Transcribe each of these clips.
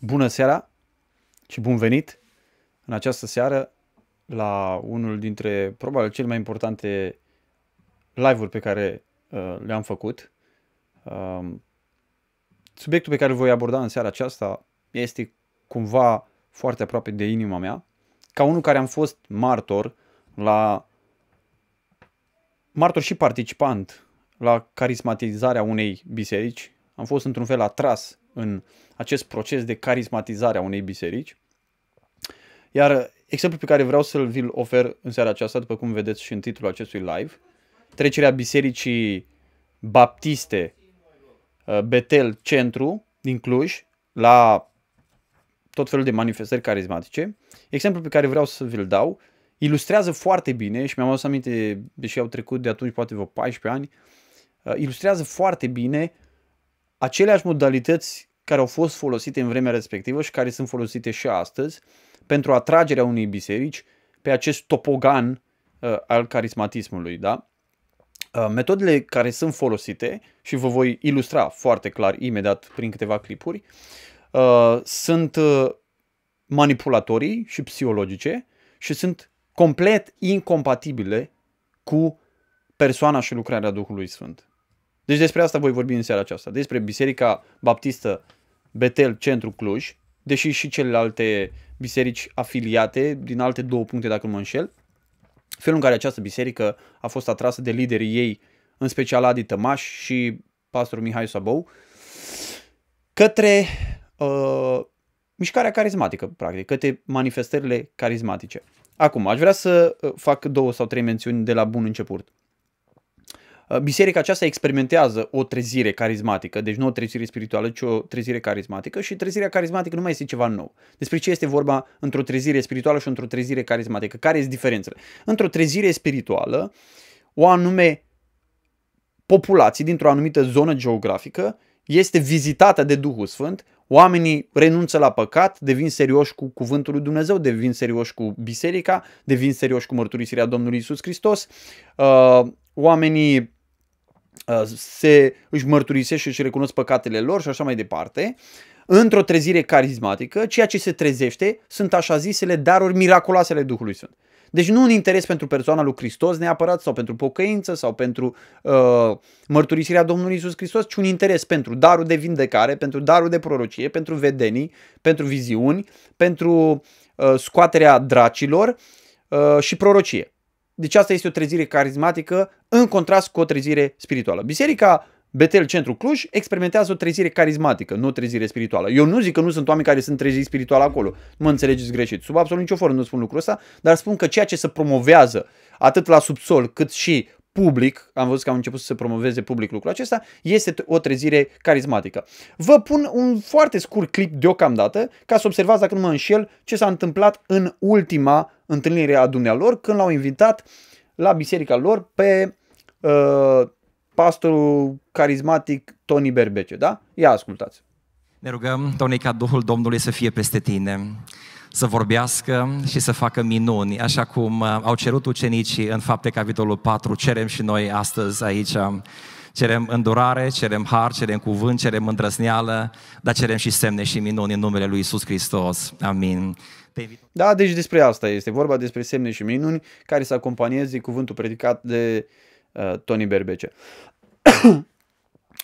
Bună seara și bun venit în această seară la unul dintre probabil cele mai importante live-uri pe care uh, le-am făcut. Uh, subiectul pe care îl voi aborda în seara aceasta este cumva foarte aproape de inima mea, ca unul care am fost martor la martor și participant la carismatizarea unei biserici. Am fost într-un fel atras în acest proces de carismatizare a unei biserici. Iar exemplul pe care vreau să-l vi-l ofer în seara aceasta, după cum vedeți și în titlul acestui live, trecerea bisericii baptiste uh, Betel Centru din Cluj la tot felul de manifestări carismatice. Exemplul pe care vreau să vi-l dau ilustrează foarte bine și mi-am adus aminte, deși au trecut de atunci poate vreo 14 ani, uh, ilustrează foarte bine uh, aceleași modalități care au fost folosite în vremea respectivă și care sunt folosite și astăzi pentru atragerea unei biserici pe acest topogan uh, al carismatismului, da? Uh, metodele care sunt folosite și vă voi ilustra foarte clar imediat prin câteva clipuri uh, sunt uh, manipulatorii și psihologice și sunt complet incompatibile cu persoana și lucrarea Duhului Sfânt. Deci despre asta voi vorbi în seara aceasta, despre Biserica Baptistă Betel Centru Cluj, deși și celelalte biserici afiliate din alte două puncte, dacă mă înșel, felul în care această biserică a fost atrasă de liderii ei, în special Adi Tămaș și pastorul Mihai Sabou, către uh, mișcarea carismatică, practic, către manifestările carismatice. Acum, aș vrea să uh, fac două sau trei mențiuni de la bun început. Uh, biserica aceasta experimentează o trezire carismatică, deci nu o trezire spirituală, ci o trezire carismatică și trezirea carismatică nu mai este ceva nou. Despre ce este vorba într-o trezire spirituală și într-o trezire carismatică? Care este diferența? Într-o trezire spirituală, o anume populație dintr-o anumită zonă geografică este vizitată de Duhul Sfânt, oamenii renunță la păcat, devin serioși cu cuvântul lui Dumnezeu, devin serioși cu biserica, devin serioși cu mărturisirea Domnului Isus Hristos, uh, oamenii Uh, se, își mărturisește și își recunosc păcatele lor și așa mai departe, într-o trezire carismatică, ceea ce se trezește sunt așa zisele daruri miraculoase ale Duhului Sfânt. Deci nu un interes pentru persoana lui Hristos neapărat sau pentru pocăință sau pentru uh, mărturisirea Domnului Isus Hristos, ci un interes pentru darul de vindecare, pentru darul de prorocie, pentru vedenii, pentru viziuni, pentru uh, scoaterea dracilor uh, și prorocie. Deci asta este o trezire carismatică în contrast cu o trezire spirituală. Biserica Betel Centru Cluj experimentează o trezire carismatică, nu o trezire spirituală. Eu nu zic că nu sunt oameni care sunt treziți spiritual acolo. Mă înțelegeți greșit. Sub absolut nicio formă nu spun lucrul ăsta, dar spun că ceea ce se promovează atât la subsol cât și public, am văzut că au început să se promoveze public lucrul acesta, este o trezire carismatică. Vă pun un foarte scurt clip deocamdată ca să observați, dacă nu mă înșel, ce s-a întâmplat în ultima întâlnire a dumnealor când l-au invitat la biserica lor pe uh, pastorul carismatic Tony Berbece, da? Ia ascultați! Ne rugăm, Tony, ca Duhul Domnului să fie peste tine să vorbească și să facă minuni, așa cum uh, au cerut ucenicii în fapte capitolul 4, cerem și noi astăzi aici um, cerem îndurare, cerem har, cerem cuvânt, cerem îndrăzneală, dar cerem și semne și minuni în numele lui Isus Hristos. Amin. Da, deci despre asta este vorba, despre semne și minuni care să acompanieze cuvântul predicat de uh, Tony Berbece.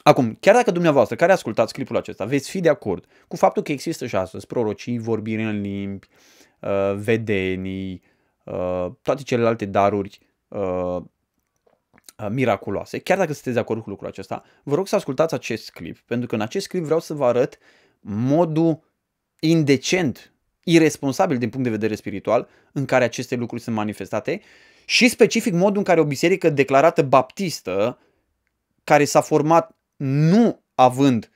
Acum, chiar dacă dumneavoastră care ascultați clipul acesta veți fi de acord cu faptul că există și astăzi prorocii, vorbiri în limbi, uh, vedenii, uh, toate celelalte daruri uh, miraculoase, chiar dacă sunteți de acord cu lucrul acesta, vă rog să ascultați acest clip, pentru că în acest clip vreau să vă arăt modul indecent, irresponsabil din punct de vedere spiritual, în care aceste lucruri sunt manifestate și specific modul în care o biserică declarată baptistă, care s-a format nu având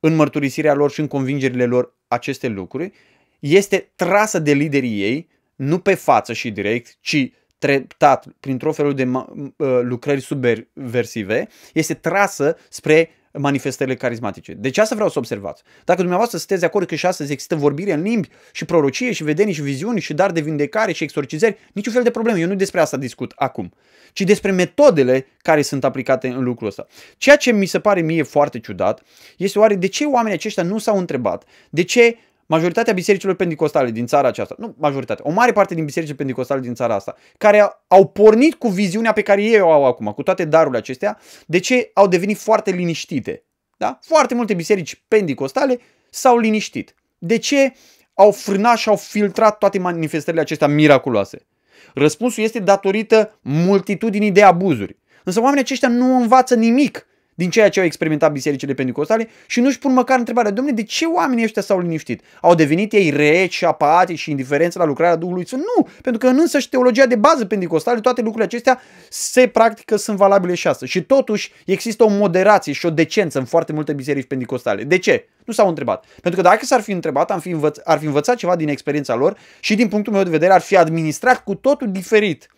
în mărturisirea lor și în convingerile lor aceste lucruri, este trasă de liderii ei, nu pe față și direct, ci treptat, printr-o felul de uh, lucrări subversive, este trasă spre manifestările carismatice. Deci asta vreau să observați. Dacă dumneavoastră sunteți de acord că și astăzi există vorbire în limbi și prorocie și vedenii și viziuni și dar de vindecare și exorcizări, niciun fel de problemă. Eu nu despre asta discut acum, ci despre metodele care sunt aplicate în lucrul ăsta. Ceea ce mi se pare mie foarte ciudat este oare de ce oamenii aceștia nu s-au întrebat de ce majoritatea bisericilor pentecostale din țara aceasta, nu majoritatea, o mare parte din bisericile pentecostale din țara asta, care au pornit cu viziunea pe care ei o au acum, cu toate darurile acestea, de ce au devenit foarte liniștite. Da? Foarte multe biserici pentecostale s-au liniștit. De ce au frânat și au filtrat toate manifestările acestea miraculoase? Răspunsul este datorită multitudinii de abuzuri. Însă oamenii aceștia nu învață nimic din ceea ce au experimentat bisericile pentecostale și nu-și pun măcar întrebarea, domnule, de ce oamenii ăștia s-au liniștit? Au devenit ei reci și și indiferenți la lucrarea Duhului Sfânt? Nu, pentru că în însăși teologia de bază pentecostală, toate lucrurile acestea se practică, sunt valabile și astăzi. Și totuși există o moderație și o decență în foarte multe biserici pentecostale. De ce? Nu s-au întrebat. Pentru că dacă s-ar fi întrebat, ar fi învăț- ar fi învățat ceva din experiența lor și din punctul meu de vedere ar fi administrat cu totul diferit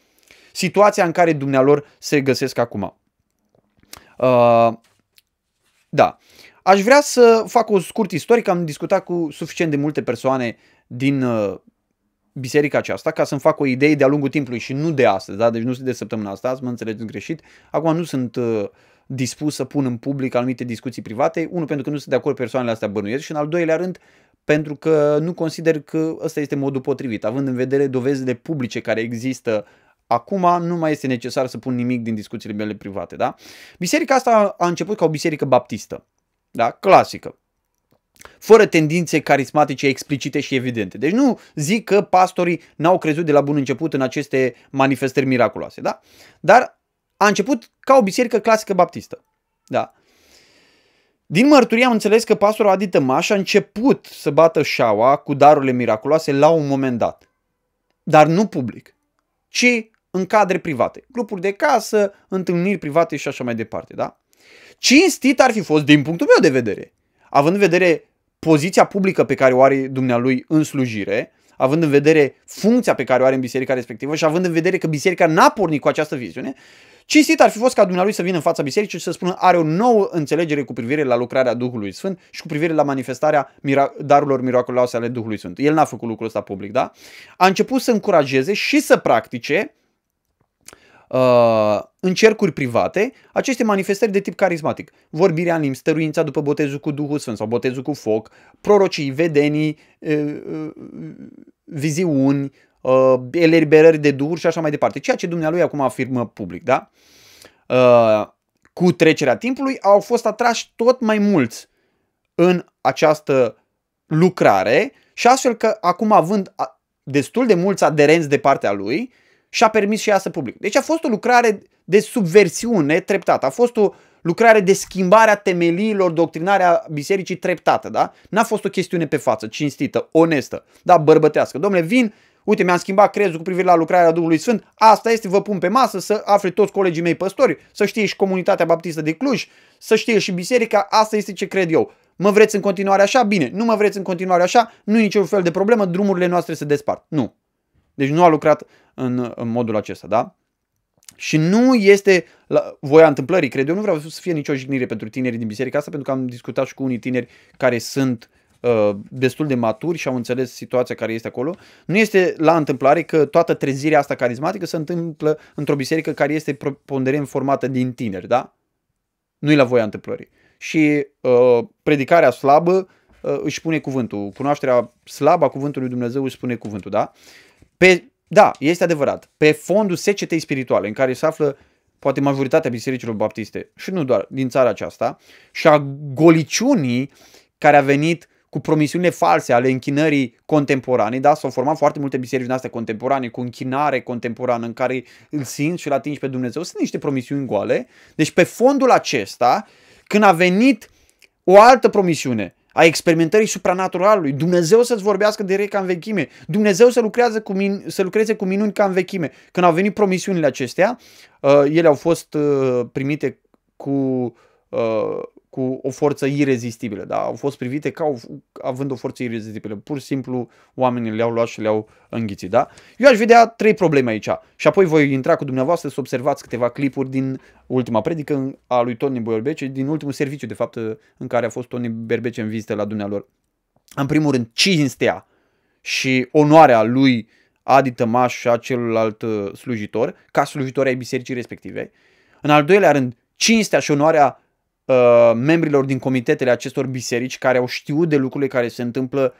situația în care dumnealor se găsesc acum. Uh, da. Aș vrea să fac o scurt istoric, am discutat cu suficient de multe persoane din uh, biserica aceasta ca să-mi fac o idee de-a lungul timpului și nu de astăzi, da? deci nu sunt de săptămâna asta, azi mă înțelegeți greșit. Acum nu sunt uh, dispus să pun în public anumite discuții private, unul pentru că nu sunt de acord persoanele astea bănuiesc și în al doilea rând pentru că nu consider că ăsta este modul potrivit, având în vedere dovezile publice care există Acum nu mai este necesar să pun nimic din discuțiile mele private, da? Biserica asta a început ca o biserică baptistă, da? Clasică. Fără tendințe carismatice explicite și evidente. Deci nu zic că pastorii n-au crezut de la bun început în aceste manifestări miraculoase, da? Dar a început ca o biserică clasică baptistă, da? Din mărturie am înțeles că pastorul Adi Tămaș a început să bată șaua cu darurile miraculoase la un moment dat. Dar nu public, ci în cadre private, grupuri de casă, întâlniri private și așa mai departe, da? Cinstit ar fi fost din punctul meu de vedere, având în vedere poziția publică pe care o are dumnealui în slujire, având în vedere funcția pe care o are în biserica respectivă și având în vedere că biserica n-a pornit cu această viziune, cinstit ar fi fost ca dumnealui să vină în fața bisericii și să spună are o nouă înțelegere cu privire la lucrarea Duhului Sfânt și cu privire la manifestarea darurilor miraculoase ale Duhului Sfânt. El n-a făcut lucrul ăsta public, da? A început să încurajeze și să practice Uh, în cercuri private aceste manifestări de tip carismatic. Vorbirea în limbi, stăruința după botezul cu Duhul Sfânt sau botezul cu foc, prorocii, vedenii, uh, uh, viziuni, eliberări de duhuri și așa mai departe. Ceea ce dumnealui acum afirmă public, da? cu trecerea timpului au fost atrași tot mai mulți în această lucrare și astfel că acum având destul de mulți aderenți de partea lui, și-a permis și ea să public. Deci a fost o lucrare de subversiune treptată, a fost o lucrare de schimbare a temeliilor doctrinare a bisericii treptată, da? N-a fost o chestiune pe față, cinstită, onestă, da, bărbătească. Domnule, vin, uite, mi-am schimbat crezul cu privire la lucrarea Duhului Sfânt, asta este, vă pun pe masă să afle toți colegii mei păstori, să știe și comunitatea baptistă de Cluj, să știe și biserica, asta este ce cred eu. Mă vreți în continuare așa? Bine. Nu mă vreți în continuare așa? Nu e niciun fel de problemă, drumurile noastre se despart. Nu. Deci nu a lucrat în, în modul acesta, da? Și nu este la voia întâmplării, cred eu. Nu vreau să fie nicio jignire pentru tinerii din biserica asta, pentru că am discutat și cu unii tineri care sunt uh, destul de maturi și au înțeles situația care este acolo. Nu este la întâmplare că toată trezirea asta carismatică se întâmplă într-o biserică care este ponderent formată din tineri, da? Nu e la voia întâmplării. Și uh, predicarea slabă uh, își spune cuvântul. Cunoașterea slabă a cuvântului Dumnezeu își spune cuvântul, da? Uh, pe, da, este adevărat. Pe fondul secetei spirituale în care se află poate majoritatea bisericilor baptiste și nu doar din țara aceasta, și a goliciunii care a venit cu promisiunile false ale închinării contemporane, da? S-au format foarte multe biserici din astea contemporane, cu închinare contemporană în care îl simți și îl atingi pe Dumnezeu. Sunt niște promisiuni goale. Deci pe fondul acesta, când a venit o altă promisiune, a experimentării supranaturalului, Dumnezeu să-ți vorbească direct ca în vechime, Dumnezeu să, lucrează cu min- să lucreze cu minuni ca în vechime. Când au venit promisiunile acestea, uh, ele au fost uh, primite cu uh, cu o forță irezistibilă, da? au fost privite ca o, având o forță irezistibilă. Pur și simplu oamenii le-au luat și le-au înghițit. Da? Eu aș vedea trei probleme aici și apoi voi intra cu dumneavoastră să observați câteva clipuri din ultima predică a lui Tony Berbece, din ultimul serviciu de fapt în care a fost Tony Berbece în vizită la dumnealor. În primul rând, cinstea și onoarea lui Adi Tămaș și a celălalt uh, slujitor, ca slujitor ai bisericii respective. În al doilea rând, cinstea și onoarea Uh, membrilor din comitetele acestor biserici care au știut de lucrurile care se întâmplă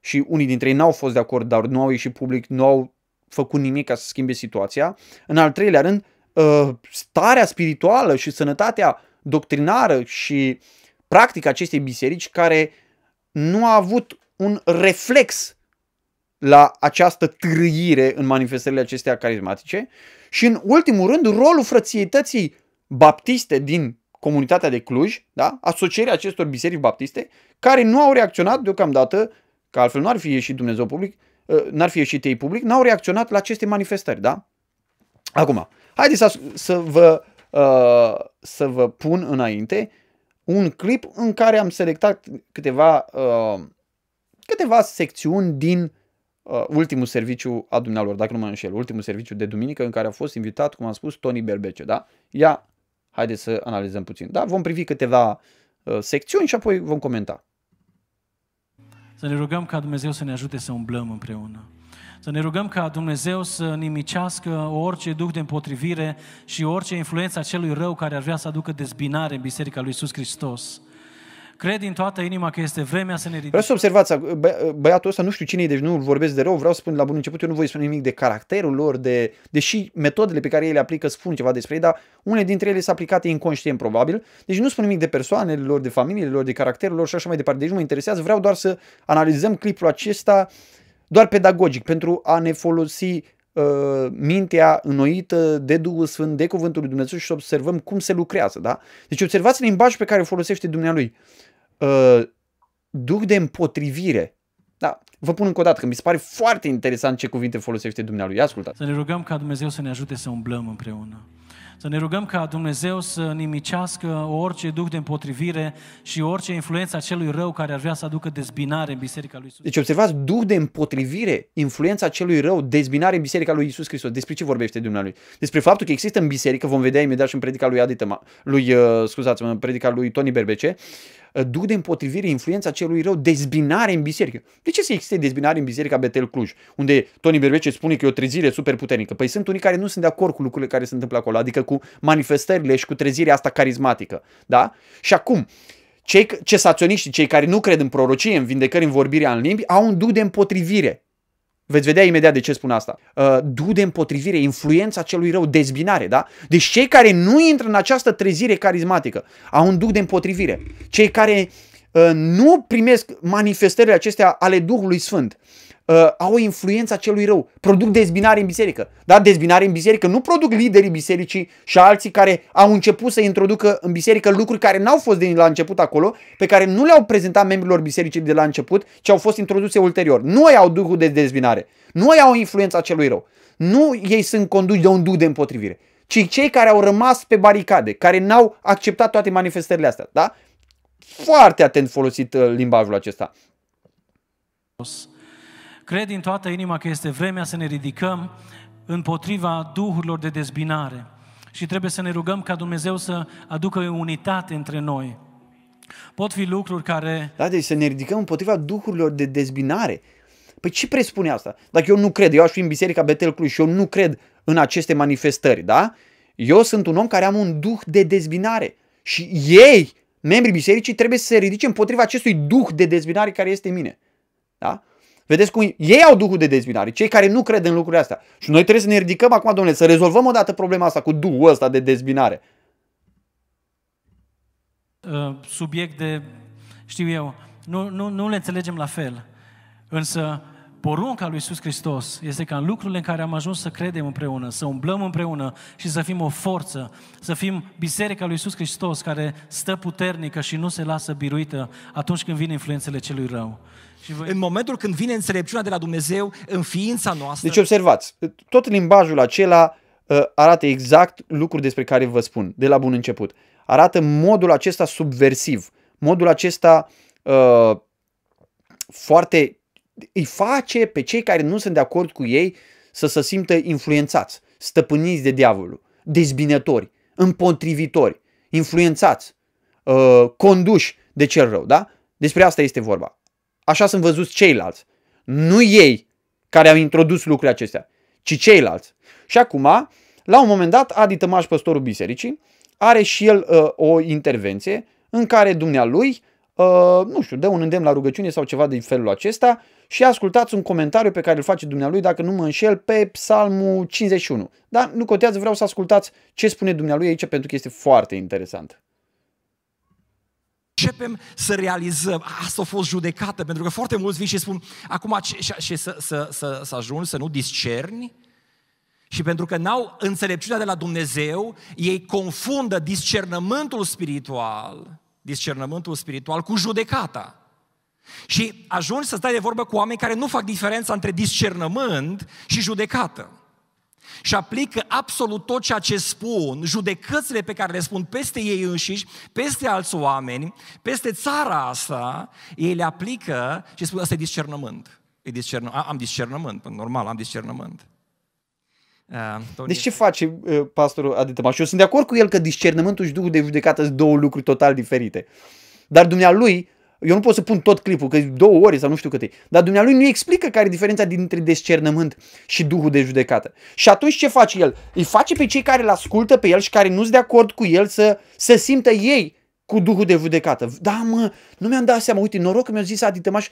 și unii dintre ei n-au fost de acord, dar nu au ieșit public, nu au făcut nimic ca să schimbe situația. În al treilea rând, uh, starea spirituală și sănătatea doctrinară și practica acestei biserici care nu a avut un reflex la această trăire în manifestările acestea carismatice și în ultimul rând rolul frățietății baptiste din comunitatea de Cluj, da? asocierea acestor biserici baptiste, care nu au reacționat deocamdată, că altfel nu ar fi ieșit Dumnezeu public, ă, n-ar fi ieșit ei public, n-au reacționat la aceste manifestări. Da? Acum, haideți să, să, vă, uh, să vă pun înainte un clip în care am selectat câteva, uh, câteva secțiuni din uh, ultimul serviciu a dumnealor, dacă nu mă înșel, ultimul serviciu de duminică în care a fost invitat, cum am spus, Tony Berbece. Da? Ia Haideți să analizăm puțin. Da, vom privi câteva uh, secțiuni și apoi vom comenta. Să ne rugăm ca Dumnezeu să ne ajute să umblăm împreună. Să ne rugăm ca Dumnezeu să nimicească orice duc de împotrivire și orice influență a celui rău care ar vrea să aducă dezbinare în Biserica lui Iisus Hristos. Cred din toată inima că este vremea să ne ridicăm. Vreau să observați, bă, băiatul ăsta nu știu cine e, deci nu vorbesc de rău, vreau să spun la bun început, eu nu voi spune nimic de caracterul lor, de, deși metodele pe care ei le aplică spun ceva despre ei, dar unele dintre ele sunt aplicate inconștient probabil, deci nu spun nimic de persoanele lor, de familiile lor, de caracterul lor și așa mai departe, deci nu mă interesează, vreau doar să analizăm clipul acesta doar pedagogic, pentru a ne folosi uh, mintea înnoită de Duhul Sfânt, de Cuvântul lui Dumnezeu și să observăm cum se lucrează, da? Deci observați limbajul pe care îl folosește Dumnealui. Uh, duc de împotrivire. Da, vă pun încă o dată, că mi se pare foarte interesant ce cuvinte folosește Dumnealui. Ascultați. Să ne rugăm ca Dumnezeu să ne ajute să umblăm împreună. Să ne rugăm ca Dumnezeu să nimicească orice duc de împotrivire și orice influență a celui rău care ar vrea să aducă dezbinare în Biserica lui Isus. Deci observați, duc de împotrivire, influența celui rău, dezbinare în Biserica lui Isus Hristos. Despre ce vorbește Dumnealui? Despre faptul că există în biserică, vom vedea imediat și în predica lui Adită, lui, uh, scuzați-mă, în predica lui Tony Berbece, Uh, duc de împotrivire influența celui rău, dezbinare în biserică. De ce să existe dezbinare în biserica Betel Cluj, unde Tony Berbece spune că e o trezire super puternică? Păi sunt unii care nu sunt de acord cu lucrurile care se întâmplă acolo, adică cu manifestările și cu trezirea asta carismatică. Da? Și acum, cei cesaționiștii, cei care nu cred în prorocie, în vindecări, în vorbirea în limbi, au un duc de împotrivire Veți vedea imediat de ce spun asta. Uh, împotrivire, influența celui rău, dezbinare, da? Deci cei care nu intră în această trezire carismatică au un duc de împotrivire. Cei care uh, nu primesc manifestările acestea ale Duhului Sfânt uh, au influența celui rău. Produc dezbinare în biserică. Da, dezbinare în biserică nu produc liderii bisericii și alții care au început să introducă în biserică lucruri care n-au fost de la început acolo, pe care nu le-au prezentat membrilor bisericii de la început, ci au fost introduse ulterior. Nu ei au duhul de dezbinare. Nu ei au influența celui rău. Nu ei sunt conduși de un duh de împotrivire, ci cei care au rămas pe baricade, care n-au acceptat toate manifestările astea, da? Foarte atent folosit uh, limbajul acesta. Cred din toată inima că este vremea să ne ridicăm împotriva duhurilor de dezbinare și trebuie să ne rugăm ca Dumnezeu să aducă unitate între noi. Pot fi lucruri care... Da, deci să ne ridicăm împotriva duhurilor de dezbinare. Păi ce presupune asta? Dacă eu nu cred, eu aș fi în biserica Betel Cluj și eu nu cred în aceste manifestări, da? Eu sunt un om care am un duh de dezbinare și ei, membrii bisericii, trebuie să se ridice împotriva acestui duh de dezbinare care este în mine. Da? Vedeți cum ei au duhul de dezbinare, cei care nu cred în lucrurile astea. Și noi trebuie să ne ridicăm acum, domnule, să rezolvăm odată problema asta cu duhul ăsta de dezbinare. Uh, subiect de, știu eu, nu, nu, nu le înțelegem la fel. Însă porunca lui Iisus Hristos este ca în lucrurile în care am ajuns să credem împreună, să umblăm împreună și să fim o forță, să fim biserica lui Iisus Hristos care stă puternică și nu se lasă biruită atunci când vin influențele celui rău. Voi... În momentul când vine înțelepciunea de la Dumnezeu în ființa noastră. Deci observați, tot limbajul acela uh, arată exact lucruri despre care vă spun de la bun început. Arată modul acesta subversiv, modul acesta uh, foarte îi face pe cei care nu sunt de acord cu ei să se simtă influențați, stăpâniți de diavolul, dezbinători, împotrivitori, influențați, uh, conduși de cel rău, da? Despre asta este vorba așa sunt văzuți ceilalți. Nu ei care au introdus lucrurile acestea, ci ceilalți. Și acum, la un moment dat, Adi Tămaș, păstorul bisericii, are și el uh, o intervenție în care dumnealui, uh, nu știu, dă un îndemn la rugăciune sau ceva din felul acesta și ascultați un comentariu pe care îl face dumnealui, dacă nu mă înșel, pe psalmul 51. Dar nu contează, vreau să ascultați ce spune dumnealui aici pentru că este foarte interesant începem să realizăm, asta a fost judecată, pentru că foarte mulți vin și spun, acum și, și să, să, să, să ajungi să nu discerni, și pentru că n-au înțelepciunea de la Dumnezeu, ei confundă discernământul spiritual, discernământul spiritual cu judecata. Și ajungi să stai de vorbă cu oameni care nu fac diferența între discernământ și judecată și aplică absolut tot ceea ce spun, judecățile pe care le spun peste ei înșiși, peste alți oameni, peste țara asta, ei le aplică și spun, asta e discernământ. E discern... Am discernământ, normal, am discernământ. Uh, deci ce face uh, pastorul Adetăma? Și Eu sunt de acord cu el că discernământul și Duhul de judecată sunt două lucruri total diferite. Dar dumnealui eu nu pot să pun tot clipul, că două ore sau nu știu câte. Dar dumnealui nu explică care e diferența dintre discernământ și Duhul de judecată. Și atunci ce face el? Îi face pe cei care îl ascultă pe el și care nu sunt de acord cu el să, să simtă ei cu Duhul de judecată. Da, mă, nu mi-am dat seama. Uite, noroc că mi-a zis Adi Tămaș,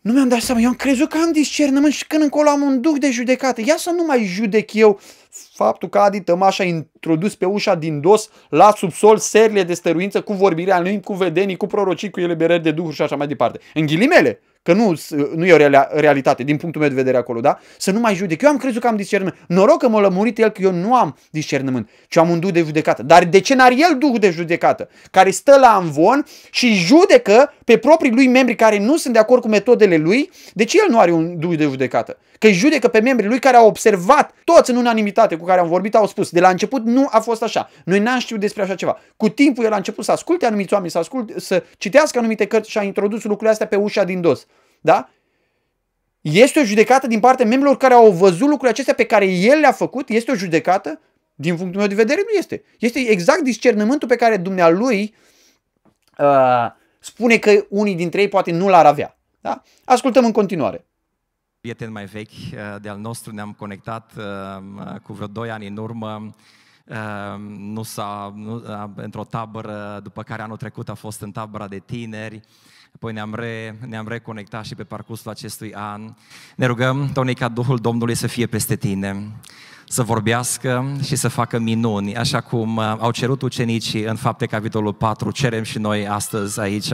nu mi-am dat seama, eu am crezut că am discernământ și când încolo am un duh de judecată. Ia să nu mai judec eu faptul că Adi Tămaș a introdus pe ușa din dos la subsol serile de stăruință cu vorbirea lui, cu vedenii, cu prorocii, cu eliberări de duhuri și așa mai departe. În ghilimele, că nu, nu e o realitate din punctul meu de vedere acolo, da? Să nu mai judec. Eu am crezut că am discernământ. Noroc că m-a lămurit el că eu nu am discernământ, ci am un duh de judecată. Dar de ce n-ar el duh de judecată? Care stă la amvon și judecă pe proprii lui membri care nu sunt de acord cu metodele lui, de ce el nu are un duh de judecată? Că îi judecă pe membrii lui care au observat, toți în unanimitate cu care am vorbit, au spus, de la început nu a fost așa. Noi n-am știut despre așa ceva. Cu timpul el a început să asculte anumiți oameni, să, ascult, să citească anumite cărți și a introdus lucrurile astea pe ușa din dos. Da? Este o judecată din partea membrilor care au văzut lucrurile acestea pe care el le-a făcut? Este o judecată? Din punctul meu de vedere nu este. Este exact discernământul pe care dumnealui uh, spune că unii dintre ei poate nu l-ar avea. Da? Ascultăm în continuare. Prieten mai vechi uh, de-al nostru ne-am conectat uh, cu vreo 2 ani în urmă. Uh, nu s-a, nu, uh, într-o tabără, după care anul trecut a fost în tabăra de tineri. Uh, Apoi ne-am, re, ne-am reconectat și pe parcursul acestui an. Ne rugăm, Doamne, ca Duhul Domnului să fie peste tine, să vorbească și să facă minuni, așa cum au cerut ucenicii în fapte capitolul 4, cerem și noi astăzi aici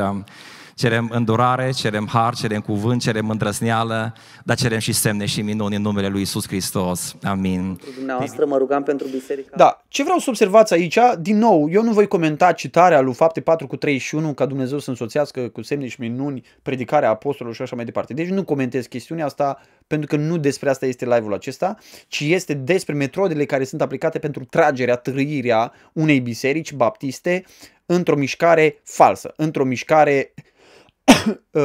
Cerem îndurare, cerem har, cerem cuvânt, cerem îndrăzneală, dar cerem și semne și minuni în numele lui Isus Hristos. Amin. Dumneavoastră mă rugam pentru biserica. Da, ce vreau să observați aici, din nou, eu nu voi comenta citarea lui Fapte 4 cu 31, ca Dumnezeu să însoțească cu semne și minuni predicarea Apostolului, și așa mai departe. Deci nu comentez chestiunea asta pentru că nu despre asta este live-ul acesta, ci este despre metodele care sunt aplicate pentru tragerea, trăirea unei biserici baptiste într-o mișcare falsă, într-o mișcare Uh,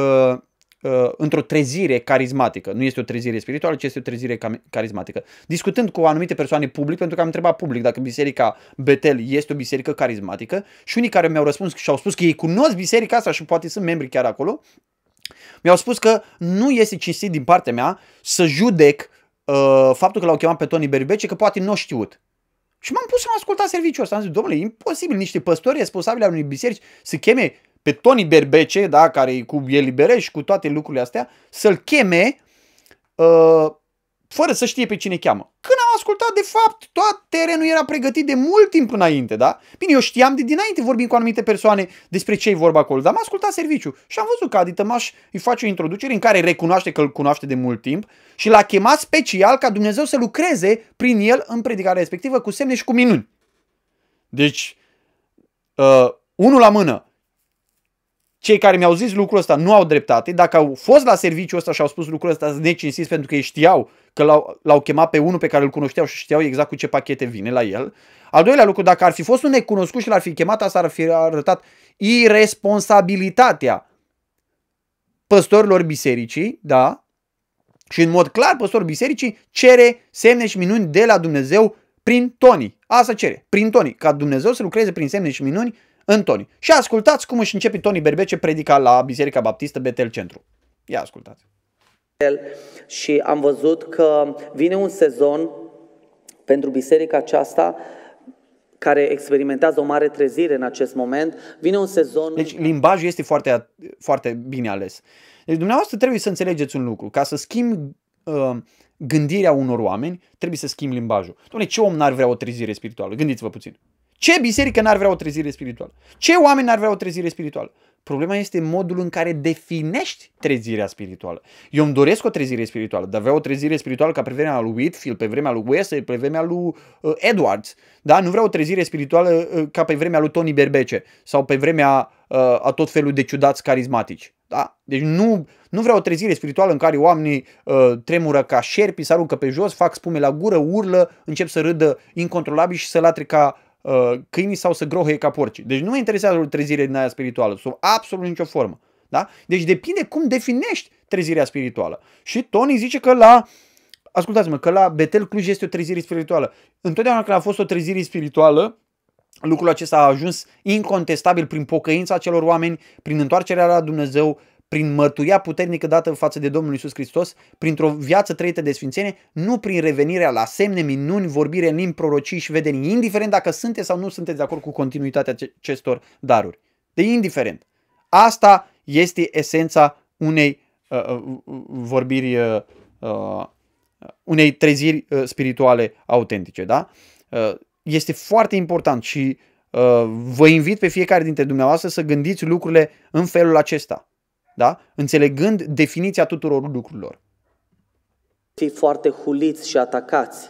uh, într-o trezire carismatică. Nu este o trezire spirituală, ci este o trezire carismatică. Discutând cu anumite persoane public, pentru că am întrebat public dacă biserica Betel este o biserică carismatică și unii care mi-au răspuns și au spus că ei cunosc biserica asta și poate sunt membri chiar acolo, mi-au spus că nu este cinstit din partea mea să judec uh, faptul că l-au chemat pe Tony Beribece, că poate nu știut. Și m-am pus să mă ascultat serviciul ăsta. Am zis, domnule, imposibil, niște păstori responsabili al unei biserici să cheme pe Tony Berbece, da, care e cu elibere și cu toate lucrurile astea, să-l cheme uh, fără să știe pe cine cheamă. Când am ascultat, de fapt, tot terenul era pregătit de mult timp înainte, da? Bine, eu știam de dinainte, vorbim cu anumite persoane despre ce e vorba acolo, dar am ascultat serviciu și am văzut că Adi Tămaș îi face o introducere în care recunoaște că îl cunoaște de mult timp și l-a chemat special ca Dumnezeu să lucreze prin el în predicarea respectivă cu semne și cu minuni. Deci, uh, unul la mână, cei care mi-au zis lucrul ăsta nu au dreptate. Dacă au fost la serviciu, ăsta și au spus lucrul ăsta necinsiți pentru că ei știau că l-au, l-au chemat pe unul pe care îl cunoșteau și știau exact cu ce pachete vine la el. Al doilea lucru, dacă ar fi fost un necunoscut și l-ar fi chemat, asta ar fi arătat irresponsabilitatea păstorilor bisericii, da? Și în mod clar, păstorul bisericii cere semne și minuni de la Dumnezeu prin Toni. Asta cere, prin Toni, ca Dumnezeu să lucreze prin semne și minuni în Tony. Și ascultați cum își începe Toni Berbece predica la Biserica Baptistă Betel Centru. Ia ascultați. Și am văzut că vine un sezon pentru biserica aceasta care experimentează o mare trezire în acest moment, vine un sezon... Deci limbajul este foarte, foarte bine ales. Deci dumneavoastră trebuie să înțelegeți un lucru. Ca să schimbi uh, gândirea unor oameni, trebuie să schimbi limbajul. Dom'le, ce om n-ar vrea o trezire spirituală? Gândiți-vă puțin. Ce biserică n-ar vrea o trezire spirituală? Ce oameni n-ar vrea o trezire spirituală? Problema este modul în care definești trezirea spirituală. Eu îmi doresc o trezire spirituală, dar vreau o trezire spirituală ca pe vremea lui Whitfield, pe vremea lui Wesley, pe vremea lui uh, Edwards. Da? Nu vreau o trezire spirituală uh, ca pe vremea lui Tony Berbece sau pe vremea uh, a tot felul de ciudați carismatici. Da? Deci nu, nu vreau o trezire spirituală în care oamenii uh, tremură ca șerpi, se aruncă pe jos, fac spume la gură, urlă, încep să râdă incontrolabil și să latre ca Uh, câinii sau să grohăie ca porcii. Deci nu mă interesează o trezire din aia spirituală, sub absolut nicio formă. Da? Deci depinde cum definești trezirea spirituală. Și Tony zice că la ascultați-mă, că la Betel Cluj este o trezire spirituală. Întotdeauna când a fost o trezire spirituală, lucrul acesta a ajuns incontestabil prin pocăința acelor oameni, prin întoarcerea la Dumnezeu, prin mărturia puternică dată față de Domnul Isus Hristos, printr-o viață trăită de sfințenie, nu prin revenirea la semne, minuni, vorbire în limbi, prorocii și vedenii, indiferent dacă sunteți sau nu sunteți de acord cu continuitatea acestor daruri. De indiferent. Asta este esența unei uh, uh vorbiri, uh, uh, unei treziri uh, spirituale autentice. Da? Uh, este foarte important și uh, vă invit pe fiecare dintre dumneavoastră să gândiți lucrurile în felul acesta da? înțelegând definiția tuturor lucrurilor. Fii foarte huliți și atacați.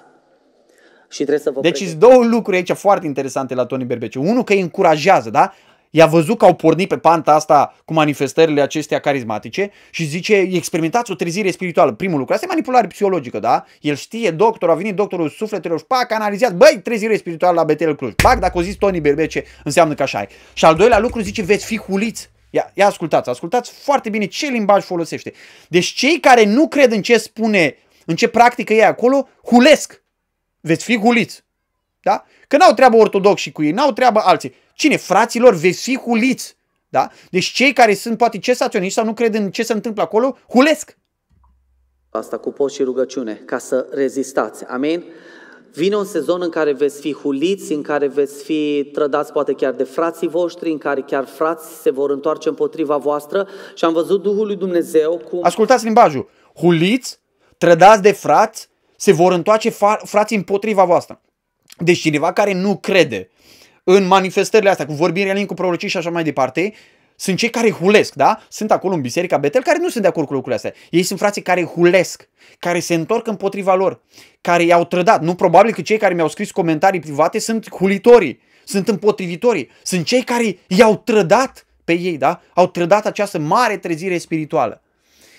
Și trebuie să vă deci sunt două lucruri aici foarte interesante la Tony Berbece. Unul că îi încurajează, da? I-a văzut că au pornit pe panta asta cu manifestările acestea carismatice și zice, experimentați o trezire spirituală. Primul lucru, asta e manipulare psihologică, da? El știe, doctorul, a venit doctorul sufletelor și pac, analizează, băi, trezire spirituală la Betel Cluj. Pac, dacă o zis Tony Berbece, înseamnă că așa e. Și al doilea lucru zice, veți fi huliți. Ia, ia ascultați, ascultați foarte bine ce limbaj folosește. Deci cei care nu cred în ce spune, în ce practică e acolo, hulesc. Veți fi huliți. Da? Că n-au treabă ortodoxi cu ei, n-au treabă alții. Cine? Fraților, veți fi huliți. Da? Deci cei care sunt poate cesaționiști sau nu cred în ce se întâmplă acolo, hulesc. Asta cu post și rugăciune, ca să rezistați. Amin? Vine un sezon în care veți fi huliți, în care veți fi trădați poate chiar de frații voștri, în care chiar frați se vor întoarce împotriva voastră și am văzut Duhul lui Dumnezeu cum... Ascultați limbajul! Huliți, trădați de frați, se vor întoarce fra- frații împotriva voastră. Deci cineva care nu crede în manifestările astea, cu vorbirea în cu prorocii și așa mai departe, sunt cei care hulesc, da? Sunt acolo în biserica Betel care nu sunt de acord cu lucrurile astea. Ei sunt frații care hulesc, care se întorc împotriva lor, care i-au trădat. Nu probabil că cei care mi-au scris comentarii private sunt hulitorii, sunt împotrivitorii, sunt cei care i-au trădat pe ei, da? Au trădat această mare trezire spirituală.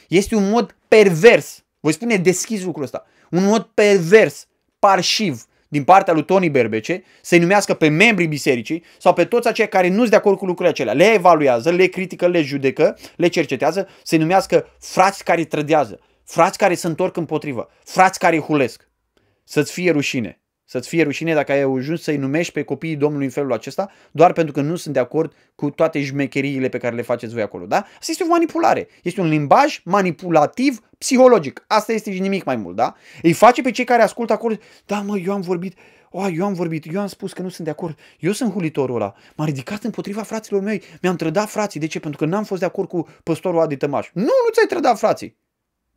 Este un mod pervers, voi spune deschis lucrul ăsta, un mod pervers, parșiv, din partea lui Tony Berbece să-i numească pe membrii bisericii sau pe toți aceia care nu sunt de acord cu lucrurile acelea. Le evaluează, le critică, le judecă, le cercetează, să-i numească frați care trădează, frați care se întorc împotrivă, frați care hulesc. Să-ți fie rușine. Să-ți fie rușine dacă ai ajuns să-i numești pe copiii Domnului în felul acesta, doar pentru că nu sunt de acord cu toate jmecheriile pe care le faceți voi acolo. Da? Asta este o manipulare. Este un limbaj manipulativ psihologic. Asta este și nimic mai mult. Da? Îi face pe cei care ascultă acolo, da mă, eu am vorbit, o, eu am vorbit, eu am spus că nu sunt de acord, eu sunt hulitorul ăla, m-am ridicat împotriva fraților mei, mi-am trădat frații, de ce? Pentru că n-am fost de acord cu păstorul Adi Tămaș. Nu, nu ți-ai trădat frații,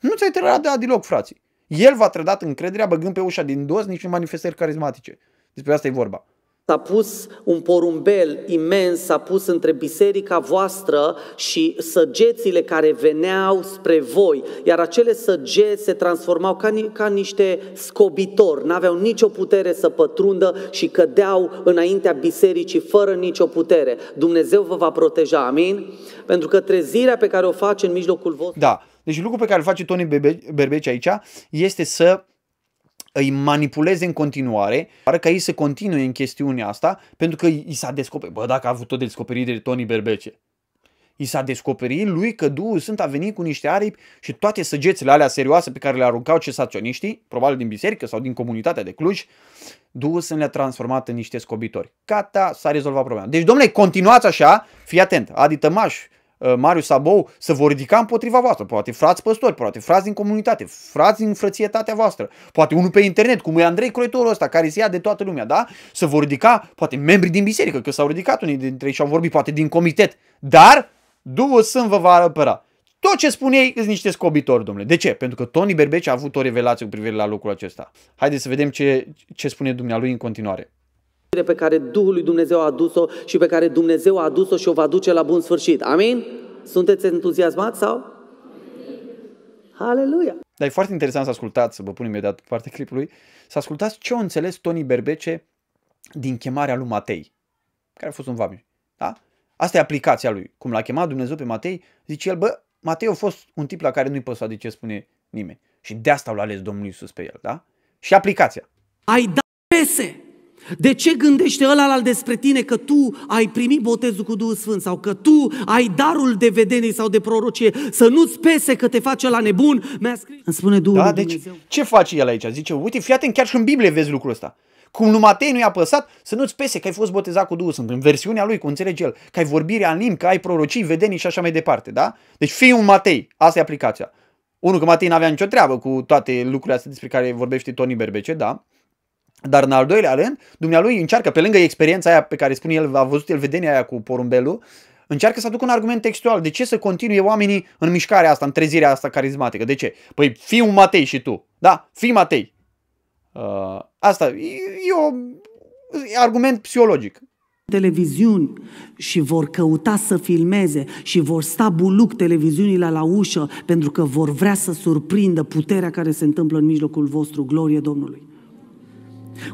nu ți-ai trădat de adiloc frații. El va trădat încrederea băgând pe ușa din dos niște manifestări carismatice. Despre asta e vorba. S-a pus un porumbel imens, s-a pus între biserica voastră și săgețile care veneau spre voi, iar acele săgeți se transformau ca, ni- ca niște scobitori, n-aveau nicio putere să pătrundă și cădeau înaintea bisericii fără nicio putere. Dumnezeu vă va proteja, amin? Pentru că trezirea pe care o face în mijlocul vostru... Da, deci lucrul pe care îl face Tony Berbeci aici este să îi manipuleze în continuare, pare ca ei să continue în chestiunea asta, pentru că i s-a descoperit, bă, dacă a avut tot de descoperit de Tony Berbece, i s-a descoperit lui că Duhul Sfânt a venit cu niște aripi și toate săgețile alea serioase pe care le aruncau cesaționiștii, probabil din biserică sau din comunitatea de Cluj, Duhul Sfânt le-a transformat în niște scobitori. Cata, s-a rezolvat problema. Deci, domnule, continuați așa, fii atent, Adi Tămaș, Uh, Marius Sabou să vă ridica împotriva voastră. Poate frați păstori, poate frați din comunitate, frați din frățietatea voastră, poate unul pe internet, cum e Andrei Croitorul ăsta, care se ia de toată lumea, da? să vă ridica, poate membri din biserică, că s-au ridicat unii dintre ei și au vorbit, poate din comitet. Dar Duhul Sfânt vă va apăra. Tot ce spun ei sunt niște scobitori, domnule. De ce? Pentru că Tony Berbeci a avut o revelație cu privire la locul acesta. Haideți să vedem ce, ce spune dumnealui în continuare pe care Duhul lui Dumnezeu a adus-o și pe care Dumnezeu a adus-o și o va duce la bun sfârșit. Amin? Sunteți entuziasmați sau? Aleluia! Dar e foarte interesant să ascultați, să vă pun imediat parte clipului, să ascultați ce a înțeles Tony Berbece din chemarea lui Matei, care a fost un vabil. Da? Asta e aplicația lui. Cum l-a chemat Dumnezeu pe Matei, zice el, bă, Matei a fost un tip la care nu-i păsa de ce spune nimeni. Și de asta l-a ales Domnul Iisus pe el, da? Și aplicația. Ai dat pese! De ce gândește al-al despre tine că tu ai primit botezul cu Duhul Sfânt sau că tu ai darul de vedenie sau de prorocie, să nu-ți pese că te face la nebun? Mi-a scris, îmi spune Duhul da, deci, Dumnezeu. Ce face el aici? Zice, uite, fii atent, chiar și în Biblie vezi lucrul ăsta. Cum lui Matei nu-i a păsat să nu-ți pese că ai fost botezat cu Duhul Sfânt, în versiunea lui, cum înțelege el, că ai vorbirea în limbi, că ai prorocii, vedenii și așa mai departe, da? Deci fii un Matei, asta e aplicația. Unul că Matei n-avea nicio treabă cu toate lucrurile astea despre care vorbește Tony Berbece, da? Dar în al doilea rând, dumnealui încearcă, pe lângă experiența aia pe care spune el, a văzut el vedenia aia cu porumbelul, încearcă să aducă un argument textual. De ce să continue oamenii în mișcarea asta, în trezirea asta carismatică? De ce? Păi fii un Matei și tu. Da, fii Matei. Uh, asta e, e, o, e argument psihologic televiziuni și vor căuta să filmeze și vor sta buluc televiziunile la ușă pentru că vor vrea să surprindă puterea care se întâmplă în mijlocul vostru. Glorie Domnului!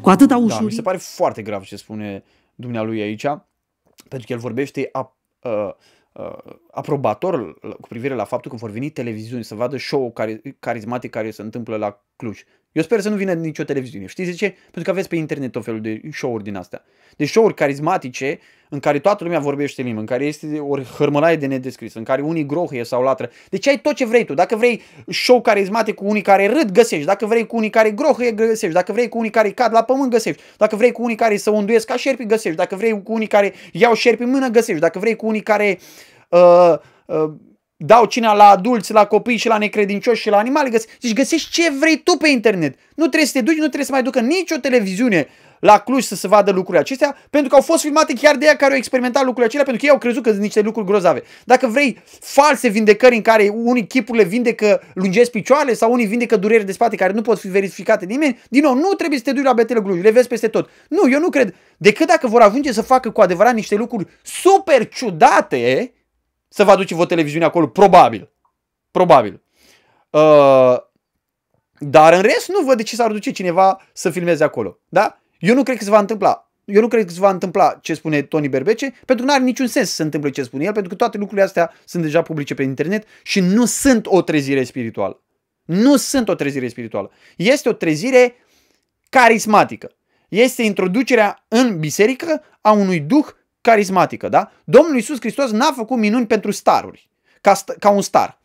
Cu atâta ușurință. Da, mi se pare foarte grav ce spune dumnealui aici, pentru că el vorbește a, a, a, aprobator cu privire la faptul că vor veni televiziuni să vadă show care, carismatic care se întâmplă la Cluj. Eu sper să nu vină nicio televiziune. Știți de ce? Pentru că aveți pe internet tot felul de show-uri din astea. De show-uri carismatice în care toată lumea vorbește limba, în care este o hârmălaie de nedescris, în care unii grohăie sau latră. Deci ai tot ce vrei tu. Dacă vrei show carismatic cu unii care râd, găsești. Dacă vrei cu unii care grohăie, găsești. Dacă vrei cu unii care cad la pământ, găsești. Dacă vrei cu unii care se unduiesc ca șerpi, găsești. Dacă vrei cu unii care iau șerpi în mână, găsești. Dacă vrei cu unii care uh, uh, dau cina la adulți, la copii și la necredincioși și la animale. găsești. zici, găsești ce vrei tu pe internet. Nu trebuie să te duci, nu trebuie să mai ducă nicio televiziune la Cluj să se vadă lucrurile acestea, pentru că au fost filmate chiar de ea care au experimentat lucrurile acelea, pentru că ei au crezut că sunt niște lucruri grozave. Dacă vrei false vindecări în care unii chipurile vindecă lungesc picioare sau unii vindecă dureri de spate care nu pot fi verificate nimeni, din nou, nu trebuie să te duci la betele Cluj, le vezi peste tot. Nu, eu nu cred. Decât dacă vor ajunge să facă cu adevărat niște lucruri super ciudate, să vă aduceți vă televiziune acolo, probabil. Probabil. Uh, dar în rest nu văd de ce s-ar duce cineva să filmeze acolo. Da? Eu nu cred că se va întâmpla. Eu nu cred că se va întâmpla ce spune Tony Berbece, pentru că nu are niciun sens să se întâmple ce spune el, pentru că toate lucrurile astea sunt deja publice pe internet și nu sunt o trezire spirituală. Nu sunt o trezire spirituală. Este o trezire carismatică. Este introducerea în biserică a unui duh carismatică, da? Domnul Iisus Hristos n-a făcut minuni pentru staruri, ca, ca un star,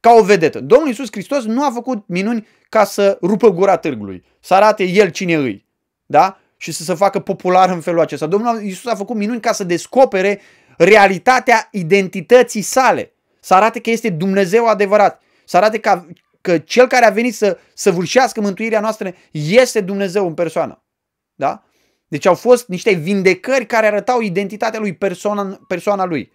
ca o vedetă. Domnul Iisus Hristos nu a făcut minuni ca să rupă gura târgului, să arate el cine îi, da? Și să se facă popular în felul acesta. Domnul Iisus a făcut minuni ca să descopere realitatea identității sale, să arate că este Dumnezeu adevărat, să arate că, că cel care a venit să săvârșească mântuirea noastră este Dumnezeu în persoană. Da? Deci au fost niște vindecări care arătau identitatea lui, persoana, persoana lui.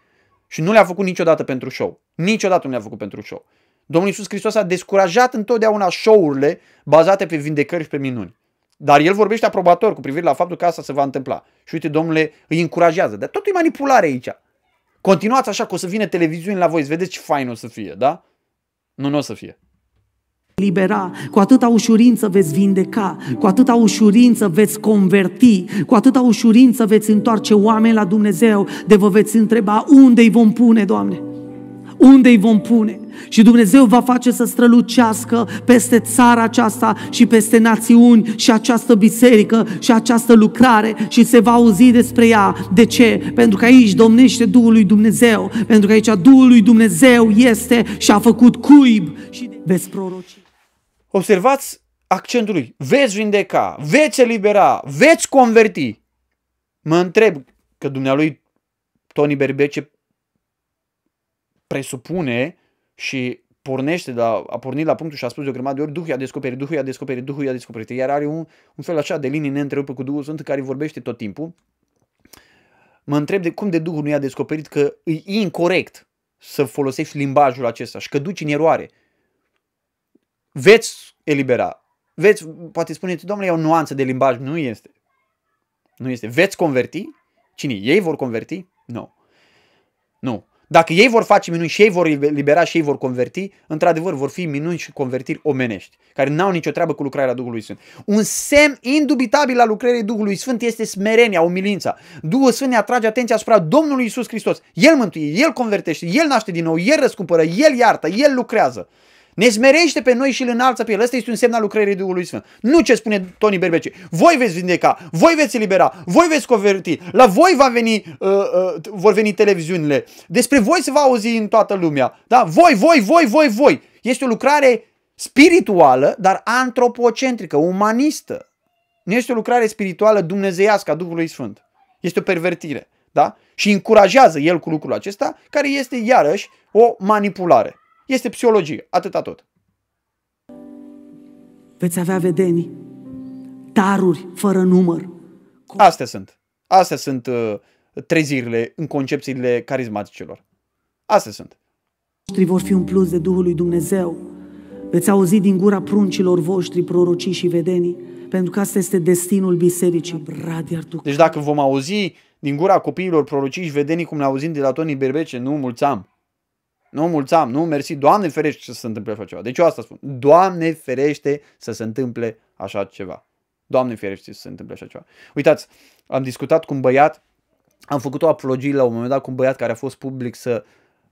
Și nu le-a făcut niciodată pentru show. Niciodată nu le-a făcut pentru show. Domnul Iisus Hristos a descurajat întotdeauna show-urile bazate pe vindecări și pe minuni. Dar el vorbește aprobator cu privire la faptul că asta se va întâmpla. Și uite, domnule, îi încurajează. Dar tot e manipulare aici. Continuați așa că o să vină televiziuni la voi, vedeți ce fain o să fie, da? Nu, nu o să fie libera, cu atâta ușurință veți vindeca, cu atâta ușurință veți converti, cu atâta ușurință veți întoarce oameni la Dumnezeu, de vă veți întreba unde îi vom pune, Doamne? Unde îi vom pune? Și Dumnezeu va face să strălucească peste țara aceasta și peste națiuni și această biserică și această lucrare și se va auzi despre ea. De ce? Pentru că aici domnește Duhul lui Dumnezeu, pentru că aici Duhul lui Dumnezeu este și a făcut cuib și veți proroci. Observați accentul lui. Veți vindeca, veți elibera, veți converti. Mă întreb că dumnealui Tony Berbece presupune și pornește, dar a pornit la punctul și a spus de o grămadă de ori, Duhul i-a descoperit, Duhul i-a descoperit, Duhul i-a descoperit. Iar are un, un fel așa de linie neîntrerupă cu Duhul Sfânt care vorbește tot timpul. Mă întreb de cum de Duhul nu i-a descoperit că e incorrect să folosești limbajul acesta și că duci în eroare veți elibera. Veți, poate spuneți, domnule, e o nuanță de limbaj, nu este. Nu este. Veți converti? Cine? Ei vor converti? Nu. Nu. Dacă ei vor face minuni și ei vor libera și ei vor converti, într-adevăr vor fi minuni și convertiri omenești, care n-au nicio treabă cu lucrarea Duhului Sfânt. Un semn indubitabil al lucrării Duhului Sfânt este smerenia, umilința. Duhul Sfânt ne atrage atenția asupra Domnului Isus Hristos. El mântuie, El convertește, El naște din nou, El răscumpără, El iartă, El lucrează. Ne smerește pe noi și îl înalță pe el. Ăsta este un semn al lucrării Duhului Sfânt. Nu ce spune Tony Berbece. Voi veți vindeca, voi veți elibera, voi veți converti, la voi va veni, uh, uh, vor veni televiziunile, despre voi se va auzi în toată lumea. Da? Voi, voi, voi, voi, voi. Este o lucrare spirituală, dar antropocentrică, umanistă. Nu este o lucrare spirituală dumnezeiască a Duhului Sfânt. Este o pervertire. Da? Și încurajează el cu lucrul acesta, care este iarăși o manipulare. Este psihologie, atâta tot. Veți avea vedenii, daruri fără număr. Astea sunt. Astea sunt uh, trezirile în concepțiile carismaticilor. Astea sunt. Voștri vor fi umpluți de Duhul lui Dumnezeu. Veți auzi din gura pruncilor voștri prorocii și vedenii, pentru că asta este destinul bisericii. Deci dacă vom auzi din gura copiilor prorocii și vedenii, cum le auzim de la Tony Berbece, nu mulțam nu mulțam, nu mersi, Doamne ferește să se întâmple așa ceva. Deci eu asta spun, Doamne ferește să se întâmple așa ceva. Doamne ferește să se întâmple așa ceva. Uitați, am discutat cu un băiat, am făcut o apologie la un moment dat cu un băiat care a fost public să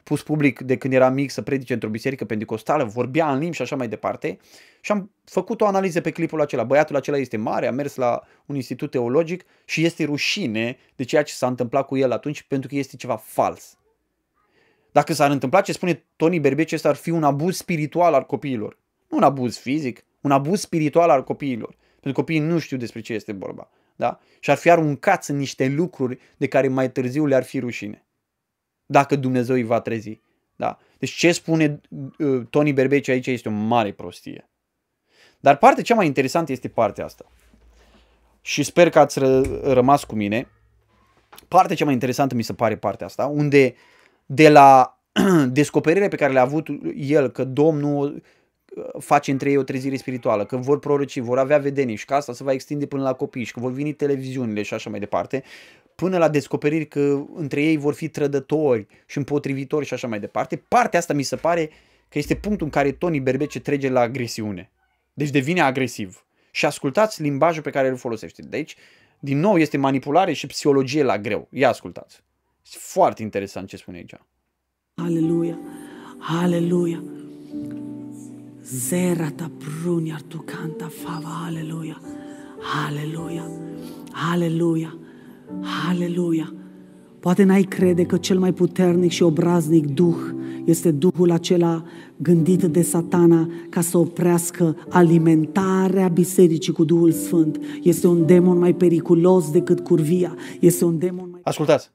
pus public de când era mic să predice într-o biserică pentecostală, vorbea în limbi și așa mai departe. Și am făcut o analiză pe clipul acela. Băiatul acela este mare, a mers la un institut teologic și este rușine de ceea ce s-a întâmplat cu el atunci pentru că este ceva fals. Dacă s-ar întâmpla ce spune Tony Berbece, ăsta ar fi un abuz spiritual al copiilor. Nu un abuz fizic, un abuz spiritual al copiilor. Pentru că copiii nu știu despre ce este vorba. Da? Și ar fi aruncați în niște lucruri de care mai târziu le-ar fi rușine. Dacă Dumnezeu îi va trezi. Da? Deci ce spune uh, Tony Berbece aici este o mare prostie. Dar partea cea mai interesantă este partea asta. Și sper că ați ră- rămas cu mine. Partea cea mai interesantă mi se pare partea asta, unde uh, de la descoperirea pe care le-a avut el că Domnul uh, face între ei o trezire spirituală, că vor proroci, vor avea vedenii și că asta se va extinde până la copii și că vor veni televiziunile și așa mai departe, până la descoperiri că între ei vor fi trădători și împotrivitori și așa mai departe, partea asta mi se pare că este punctul în care Tony Berbece trece la agresiune. Deci devine agresiv. Și ascultați limbajul pe care îl folosește. Deci, din nou, este manipulare și psihologie la greu. Ia ascultați. Foarte interesant ce spune aici. Aleluia! Aleluia! Zerata prunia tu canta fava, aleluia! Aleluia! Aleluia! Aleluia! Poate n-ai crede că cel mai puternic și obraznic duh este duhul acela gândit de satana ca să oprească alimentarea bisericii cu Duhul Sfânt. Este un demon mai periculos decât curvia. Este un demon mai... Ascultați!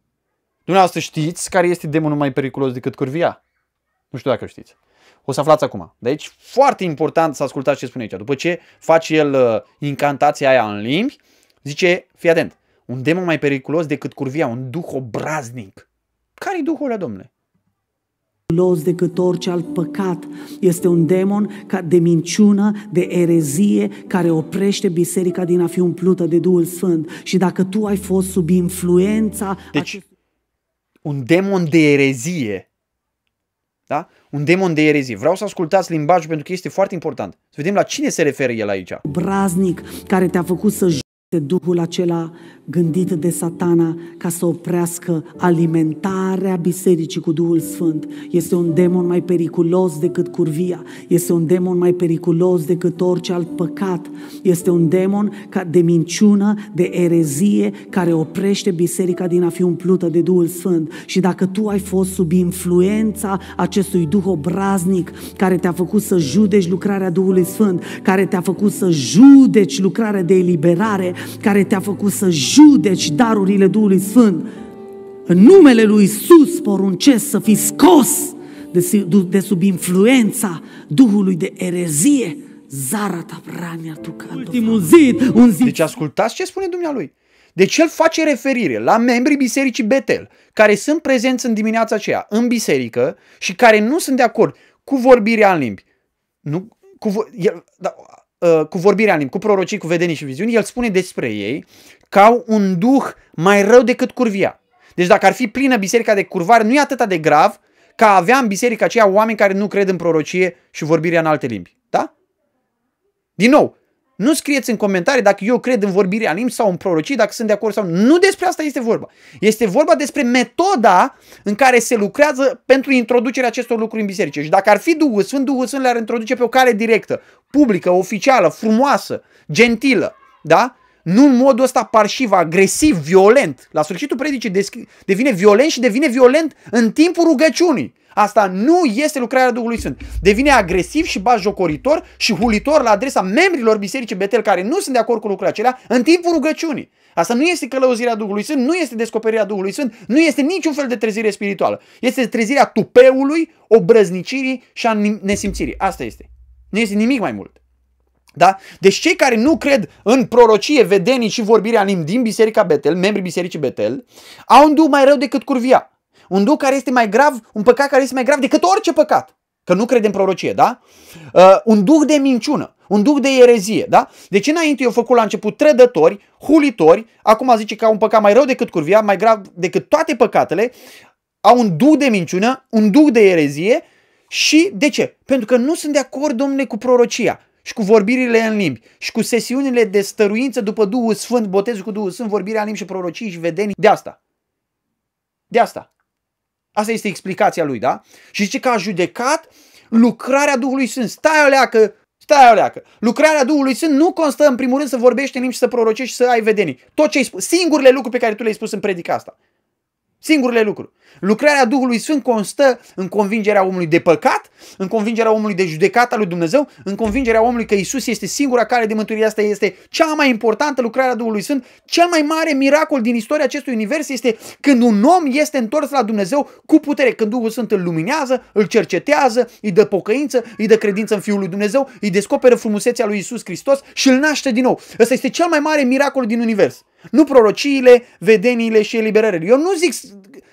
Dumneavoastră știți care este demonul mai periculos decât curvia? Nu știu dacă știți. O să aflați acum. Deci, foarte important să ascultați ce spune aici. După ce face el uh, incantația aia în limbi, zice, fii atent, un demon mai periculos decât curvia, un duh obraznic. Care-i duhul ăla, domnule? Los decât orice alt păcat. Este un demon de minciună, de erezie, care oprește biserica din a fi umplută de Duhul Sfânt. Și dacă tu ai fost sub influența... Deci, un demon de erezie. Da? Un demon de erezie. Vreau să ascultați limbajul pentru că este foarte important. Să vedem la cine se referă el aici. Braznic care te-a făcut să este Duhul acela gândit de satana ca să oprească alimentarea bisericii cu Duhul Sfânt. Este un demon mai periculos decât curvia, este un demon mai periculos decât orice alt păcat. Este un demon de minciună, de erezie, care oprește biserica din a fi umplută de Duhul Sfânt. Și dacă tu ai fost sub influența acestui Duh obraznic, care te-a făcut să judeci lucrarea Duhului Sfânt, care te-a făcut să judeci lucrarea de eliberare, care te-a făcut să judeci darurile Duhului Sfânt. În numele lui Isus poruncesc să fii scos de, de sub influența Duhului de erezie. Zara ta prania tu Ultimul zid, un zid. Deci ascultați ce spune dumnealui. Deci el face referire la membrii Bisericii Betel, care sunt prezenți în dimineața aceea în biserică și care nu sunt de acord cu vorbirea în limbi. Nu, cu, el, da, Uh, cu vorbirea în limbi, cu prorocii, cu vedenii și viziuni, el spune despre ei că au un duh mai rău decât curvia. Deci dacă ar fi plină biserica de curvar, nu e atât de grav ca avea în biserica aceea oameni care nu cred în prorocie și vorbirea în alte limbi. Da? Din nou, nu scrieți în comentarii dacă eu cred în vorbirea limbi sau în prorocii, dacă sunt de acord sau nu. Nu despre asta este vorba. Este vorba despre metoda în care se lucrează pentru introducerea acestor lucruri în biserică. Și dacă ar fi Duhul Sfânt, Duhul Sfânt le-ar introduce pe o cale directă, publică, oficială, frumoasă, gentilă. Da? Nu în modul ăsta parșiv, agresiv, violent. La sfârșitul predicii devine violent și devine violent în timpul rugăciunii. Asta nu este lucrarea Duhului Sfânt. Devine agresiv și bajocoritor și hulitor la adresa membrilor Bisericii Betel care nu sunt de acord cu lucrurile acelea în timpul rugăciunii. Asta nu este călăuzirea Duhului Sfânt, nu este descoperirea Duhului Sfânt, nu este niciun fel de trezire spirituală. Este trezirea tupeului, obrăznicirii și a nesimțirii. Asta este. Nu este nimic mai mult. Da? Deci cei care nu cred în prorocie, vedenii și vorbirea limbi din Biserica Betel, membrii Bisericii Betel, au un duh mai rău decât curvia. Un duh care este mai grav, un păcat care este mai grav decât orice păcat. Că nu credem prorocie, da? Uh, un duh de minciună, un duh de erezie, da? Deci înainte eu făcut la început trădători, hulitori, acum zice că au un păcat mai rău decât curvia, mai grav decât toate păcatele, au un duh de minciună, un duh de erezie și de ce? Pentru că nu sunt de acord, domnule, cu prorocia și cu vorbirile în limbi și cu sesiunile de stăruință după Duhul Sfânt, botezul cu Duhul Sfânt, vorbirea în limbi și prorocii și vedenii, de asta. De asta. Asta este explicația lui, da? Și zice că a judecat lucrarea Duhului Sfânt. Stai alea că Stai oleacă. Lucrarea Duhului Sfânt nu constă în primul rând să vorbești în limbi și să prorocești și să ai vedenii. Tot ce ai spus, singurele lucruri pe care tu le-ai spus în predica asta. Singurele lucruri. Lucrarea Duhului Sfânt constă în convingerea omului de păcat, în convingerea omului de judecata lui Dumnezeu, în convingerea omului că Isus este singura care de mântuire asta este cea mai importantă lucrare a Duhului Sfânt. Cel mai mare miracol din istoria acestui univers este când un om este întors la Dumnezeu cu putere, când Duhul Sfânt îl luminează, îl cercetează, îi dă pocăință, îi dă credință în Fiul lui Dumnezeu, îi descoperă frumusețea lui Isus Hristos și îl naște din nou. Ăsta este cel mai mare miracol din univers. Nu prorociile, vedeniile și eliberările. Eu nu zic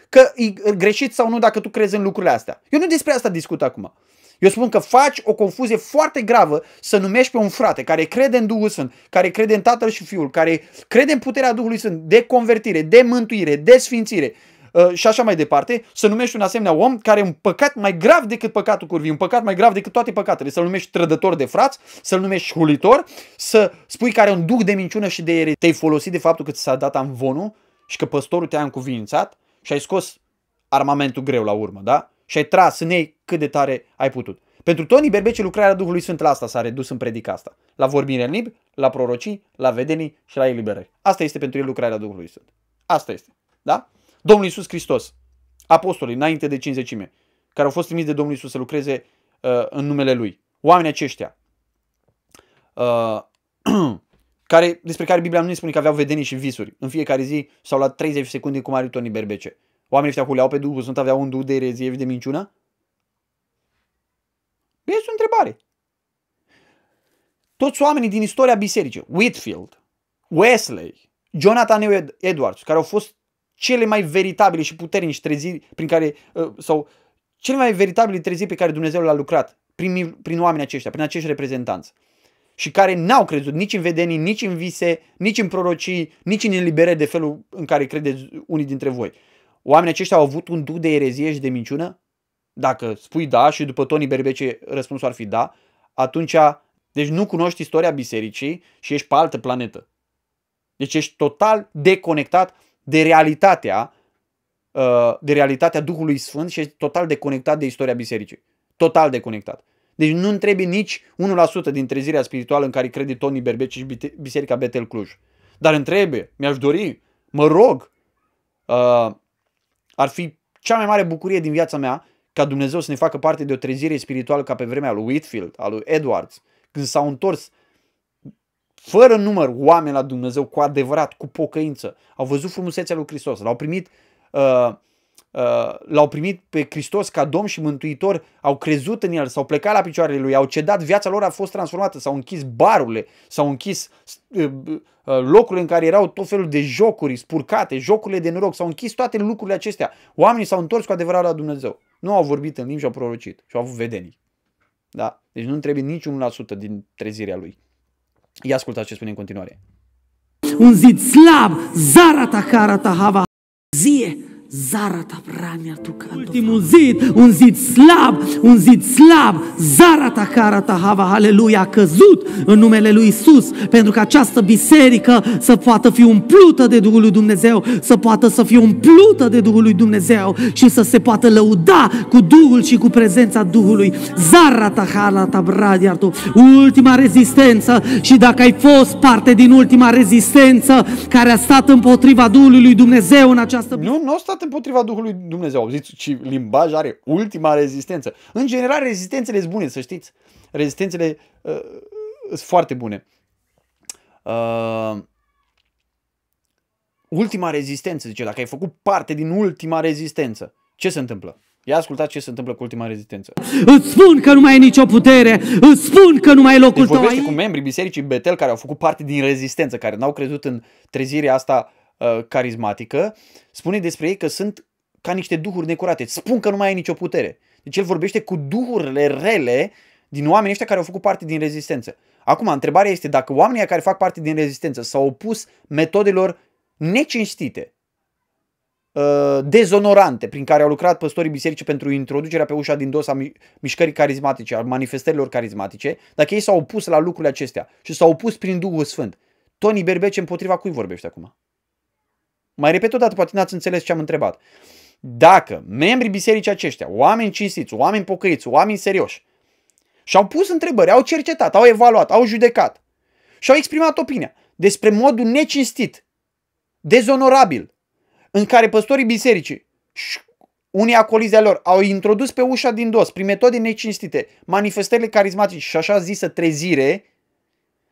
că e greșit sau nu dacă tu crezi în lucrurile astea. Eu nu despre asta discut acum. Eu spun că faci o confuzie foarte gravă să numești pe un frate care crede în Duhul Sfânt, care crede în Tatăl și Fiul, care crede în puterea Duhului Sfânt de convertire, de mântuire, de sfințire Uh, și așa mai departe, să numești un asemenea om care e un păcat mai grav decât păcatul curvii, un păcat mai grav decât toate păcatele, să-l numești trădător de frați, să-l numești hulitor, să spui că are un duh de minciună și de ere, Te-ai folosit de faptul că ți s-a dat amvonul și că păstorul te-a încuvințat și ai scos armamentul greu la urmă, da? Și ai tras în ei cât de tare ai putut. Pentru Tony Berbece, lucrarea Duhului Sfânt la asta s-a redus în predica asta. La vorbire în limbi, la prorocii, la vedenii și la eliberări. Asta este pentru el lucrarea Duhului Sfânt. Asta este. Da? Domnul Iisus Hristos, apostolii înainte de cinzecime, care au fost trimiși de Domnul Iisus să lucreze uh, în numele Lui. Oamenii aceștia, uh, care, despre care Biblia nu ne spune că aveau vedenii și visuri. În fiecare zi sau la 30 secunde cum are Tony Berbece. Oamenii ăștia huleau pe Duhul Sfânt, aveau un duh de erezie de minciună? Este o întrebare. Toți oamenii din istoria bisericii, Whitfield, Wesley, Jonathan Edwards, care au fost cele mai veritabile și puternici treziri prin care, uh, sau cele mai veritabile treziri pe care Dumnezeu l-a lucrat prin, prin oamenii aceștia, prin acești reprezentanți și care n-au crezut nici în vedenii, nici în vise, nici în prorocii, nici în elibere de felul în care credeți unii dintre voi. Oamenii aceștia au avut un duh de erezie și de minciună? Dacă spui da și după Tony Berbece răspunsul ar fi da, atunci deci nu cunoști istoria bisericii și ești pe altă planetă. Deci ești total deconectat de realitatea uh, de realitatea Duhului Sfânt și este total deconectat de istoria bisericii. Total deconectat. Deci nu întrebi nici 1% din trezirea spirituală în care crede Tony Berbeci și Biserica Betel Cluj. Dar trebuie, mi-aș dori, mă rog, uh, ar fi cea mai mare bucurie din viața mea ca Dumnezeu să ne facă parte de o trezire spirituală ca pe vremea lui Whitfield, a lui Edwards, când s-au întors fără număr oameni la Dumnezeu cu adevărat, cu pocăință. Au văzut frumusețea lui Hristos, l-au primit, uh, uh, l-au primit pe Hristos ca Domn și Mântuitor, au crezut în El, s-au plecat la picioarele Lui, au cedat, viața lor a fost transformată, s-au închis barurile, s-au închis uh, uh, locurile în care erau tot felul de jocuri spurcate, jocurile de noroc, s-au închis toate lucrurile acestea. Oamenii s-au întors cu adevărat la Dumnezeu. Nu au vorbit în limbi și au prorocit și au avut vedenii. Da? Deci nu trebuie niciun la sută din trezirea lui. Ia ascultați ce spune în continuare. Un zid slab, zara ta hava Zara ta prania tu Ultimul zid, un zid slab, un zid slab, Zara ta cara ta hava, aleluia, a căzut în numele lui Isus, pentru că această biserică să poată fi umplută de Duhul lui Dumnezeu, să poată să fie umplută de Duhul lui Dumnezeu și să se poată lăuda cu Duhul și cu prezența Duhului. Zara ta cara ta bradia tu, ultima rezistență și dacă ai fost parte din ultima rezistență care a stat împotriva Duhului lui Dumnezeu în această biserică. Nu, nu a stat împotriva Duhului Dumnezeu. Auziți, și limbaj are ultima rezistență. În general, rezistențele sunt bune, să știți. Rezistențele uh, sunt foarte bune. Uh, ultima rezistență, zice, dacă ai făcut parte din ultima rezistență, ce se întâmplă? Ia ascultați ce se întâmplă cu ultima rezistență. Îți spun că nu mai e nicio putere, îți spun că nu mai e locul deci tău aici. cu membrii bisericii Betel care au făcut parte din rezistență, care n-au crezut în trezirea asta uh, Uh, carismatică, spune despre ei că sunt ca niște duhuri necurate. spun că nu mai ai nicio putere. Deci el vorbește cu duhurile rele din oamenii ăștia care au făcut parte din rezistență. Acum, întrebarea este dacă oamenii care fac parte din rezistență s-au opus metodelor necinstite, uh, dezonorante prin care au lucrat păstorii bisericii pentru introducerea pe ușa din dosa mișcării carismatice, a manifestărilor carismatice, dacă ei s-au opus la lucrurile acestea și s-au opus prin Duhul Sfânt. Tony Berbece împotriva cui vorbește acum? Mai repet o dată, poate n-ați înțeles ce am întrebat. Dacă membrii bisericii aceștia, oameni cinstiți, oameni pocăiți, oameni serioși, și-au pus întrebări, au cercetat, au evaluat, au judecat și au exprimat opinia despre modul necinstit, dezonorabil, în care păstorii bisericii și unii acolizi lor au introdus pe ușa din dos, prin metode necinstite, manifestările carismatice și așa zisă trezire,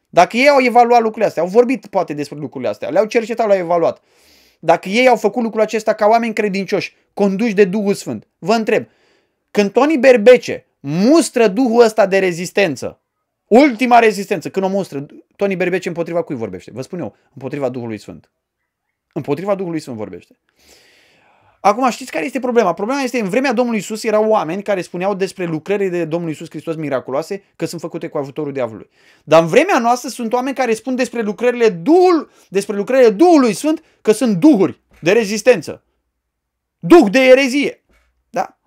dacă ei au evaluat lucrurile astea, au vorbit poate despre lucrurile astea, le-au cercetat, le-au evaluat dacă ei au făcut lucrul acesta ca oameni credincioși, conduși de Duhul Sfânt, vă întreb, când Tony Berbece mustră Duhul ăsta de rezistență, ultima rezistență, când o mustră, Tony Berbece împotriva cui vorbește? Vă spun eu, împotriva Duhului Sfânt. Împotriva Duhului Sfânt vorbește. Acum știți care este problema? Problema este în vremea Domnului Isus erau oameni care spuneau despre lucrările de Domnul Isus Hristos miraculoase că sunt făcute cu ajutorul diavolului. Dar în vremea noastră sunt oameni care spun despre lucrările Duhul, despre lucrările Duhului Sfânt că sunt duhuri de rezistență. Duh de erezie. Da?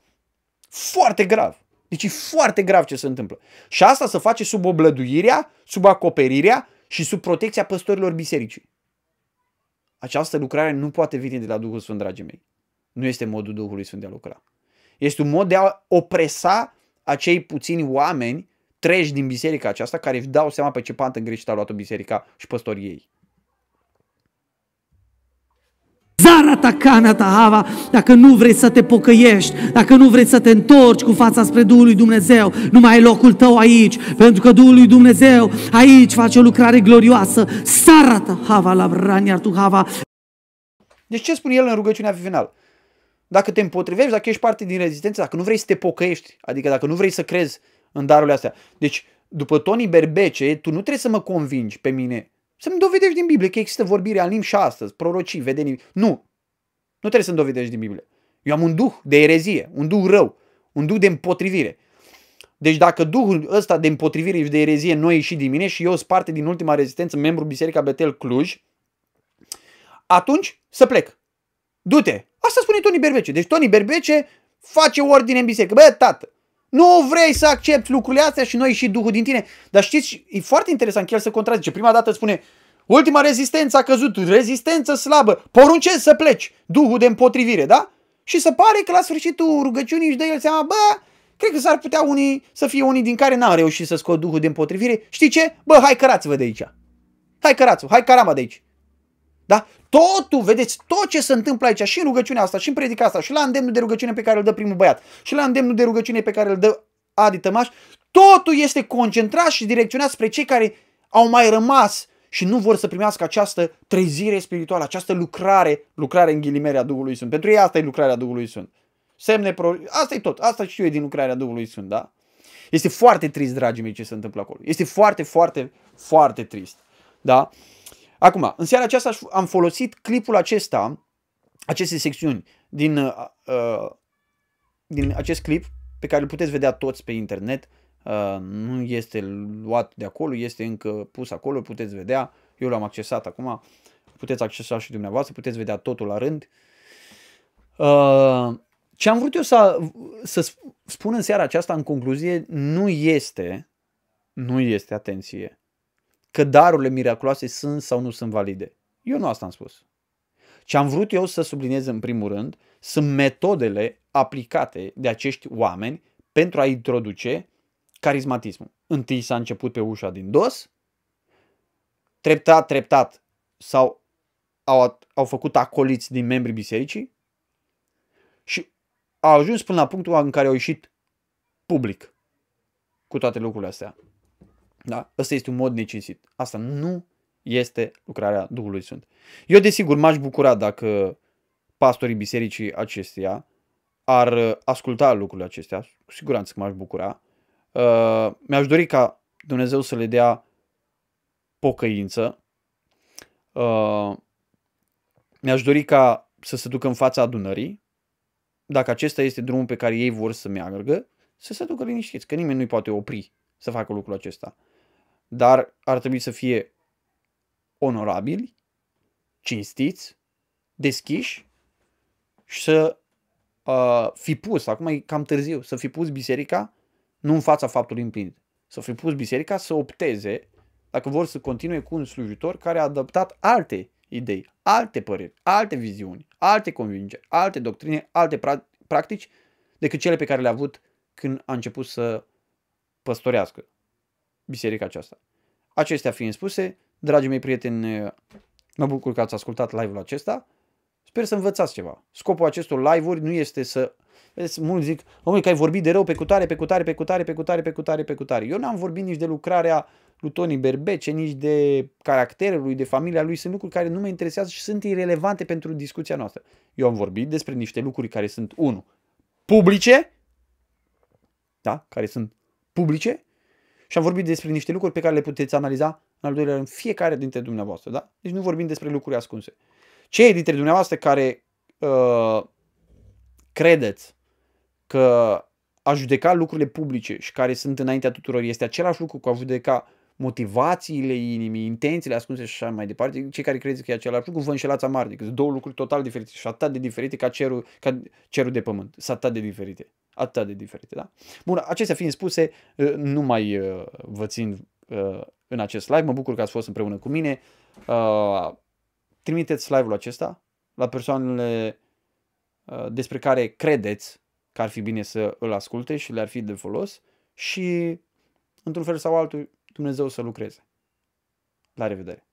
Foarte grav. Deci e foarte grav ce se întâmplă. Și asta se face sub oblăduirea, sub acoperirea și sub protecția păstorilor bisericii. Această lucrare nu poate veni de la Duhul Sfânt, dragii mei. Nu este modul Duhului Sfânt de a lucra. Este un mod de a opresa acei puțini oameni treci din biserica aceasta care își dau seama pe ce pantă greșită a luat-o biserica și păstorii ei. Zara ta, cana ta, hava, dacă nu vrei să te pocăiești, dacă nu vrei să te întorci cu fața spre Duhul lui Dumnezeu, nu mai e locul tău aici, pentru că Duhul lui Dumnezeu aici face o lucrare glorioasă. Zara ta, hava, la raniar tu, hava. Deci ce spune el în rugăciunea finală? Dacă te împotrivești, dacă ești parte din rezistență, dacă nu vrei să te pocăiești, adică dacă nu vrei să crezi în darurile astea. Deci, după Tony Berbece, tu nu trebuie să mă convingi pe mine. Să-mi dovedești din Biblie că există vorbire al limbi și astăzi, prorocii, vedenii. Nu. Nu trebuie să-mi dovedești din Biblie. Eu am un duh de erezie, un duh rău, un duh de împotrivire. Deci dacă duhul ăsta de împotrivire și de erezie nu a ieșit din mine și eu sunt parte din ultima rezistență, membru Biserica Betel Cluj, atunci să plec. Du-te! Asta spune Tony Berbece. Deci Tony Berbece face ordine în biserică. Bă, tată, nu vrei să accepti lucrurile astea și noi și Duhul din tine. Dar știți, e foarte interesant că el se contrazice. Prima dată spune, ultima rezistență a căzut, rezistență slabă, poruncezi să pleci, Duhul de împotrivire, da? Și se pare că la sfârșitul rugăciunii își dă el seama, bă, cred că s-ar putea unii să fie unii din care n-au reușit să scot Duhul de împotrivire. Știi ce? Bă, hai cărați-vă de aici. Hai cărați-vă, hai carama de aici. Da? Totul, vedeți, tot ce se întâmplă aici, și în rugăciunea asta, și în predica asta, și la îndemnul de rugăciune pe care îl dă primul băiat, și la îndemnul de rugăciune pe care îl dă Adi Tămaș, totul este concentrat și direcționat spre cei care au mai rămas și nu vor să primească această trezire spirituală, această lucrare, lucrare în ghilimele a Duhului Sfânt. Pentru ei asta e lucrarea Duhului Sfânt. Semne pro... Asta e tot. Asta știu eu din lucrarea Duhului Sfânt, da? Este foarte trist, dragii mei, ce se întâmplă acolo. Este foarte, foarte, foarte trist. Da? Acum, în seara aceasta am folosit clipul acesta, aceste secțiuni din, uh, uh, din acest clip pe care îl puteți vedea toți pe internet. Uh, nu este luat de acolo, este încă pus acolo, puteți vedea. Eu l-am accesat acum, puteți accesa și dumneavoastră, puteți vedea totul la rând. Uh, ce am vrut eu să, să spun în seara aceasta, în concluzie, nu este, nu este, atenție, că darurile miraculoase sunt sau nu sunt valide. Eu nu asta am spus. Ce am vrut eu să subliniez în primul rând sunt metodele aplicate de acești oameni pentru a introduce carismatismul. Întâi s-a început pe ușa din dos, treptat, treptat sau au, au făcut acoliți din membrii bisericii și au ajuns până la punctul în care au ieșit public cu toate lucrurile astea. Da? Ăsta este un mod necinsit. Asta nu este lucrarea Duhului Sfânt. Eu desigur m-aș bucura dacă pastorii bisericii acesteia ar uh, asculta lucrurile acestea, cu siguranță că m-aș bucura. Uh, mi-aș dori ca Dumnezeu să le dea pocăință. Uh, mi-aș dori ca să se ducă în fața adunării. Dacă acesta este drumul pe care ei vor să meargă, să se ducă liniștiți, că nimeni nu-i poate opri să facă lucrul acesta dar ar trebui să fie onorabili, cinstiți, deschiși și să uh, fi pus, acum e cam târziu, să fi pus biserica nu în fața faptului împlinit, să fi pus biserica să opteze dacă vor să continue cu un slujitor care a adaptat alte idei, alte păreri, alte viziuni, alte convingeri, alte doctrine, alte practici decât cele pe care le-a avut când a început să păstorească biserica aceasta. Acestea fiind spuse, dragii mei prieteni, mă bucur că ați ascultat live-ul acesta. Sper să învățați ceva. Scopul acestor live-uri nu este să... Vedeți, mulți zic, omule, că ai vorbit de rău pe cutare, pe cutare, pe cutare, pe cutare, pe cutare, pe cutare. Eu n-am vorbit nici de lucrarea lui Tony Berbece, nici de caracterul lui, de familia lui. Sunt lucruri care nu mă interesează și sunt irelevante pentru discuția noastră. Eu am vorbit despre niște lucruri care sunt, unu, publice, da, care sunt publice și am vorbit despre niște lucruri pe care le puteți analiza în al doilea rând fiecare dintre dumneavoastră, da? Deci nu vorbim despre lucruri ascunse. Cei dintre dumneavoastră care uh, credeți că a judeca lucrurile publice și care sunt înaintea tuturor este același lucru cu a judeca motivațiile inimii, intențiile ascunse și așa mai departe, cei care credeți că e același lucru, vă înșelați amar, decât două lucruri total diferite și atât de diferite ca cerul, ca cerul de pământ, sunt atât de diferite, atât de diferite, da? Bun, acestea fiind spuse, uh, nu mai uh, vă țin uh, în acest live, mă bucur că ați fost împreună cu mine, trimiteți live-ul acesta la persoanele despre care credeți că ar fi bine să îl asculte și le-ar fi de folos și într-un fel sau altul Dumnezeu să lucreze. La revedere!